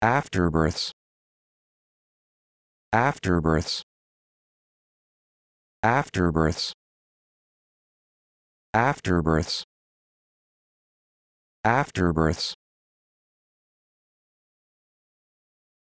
afterbirths afterbirths afterbirths afterbirths afterbirths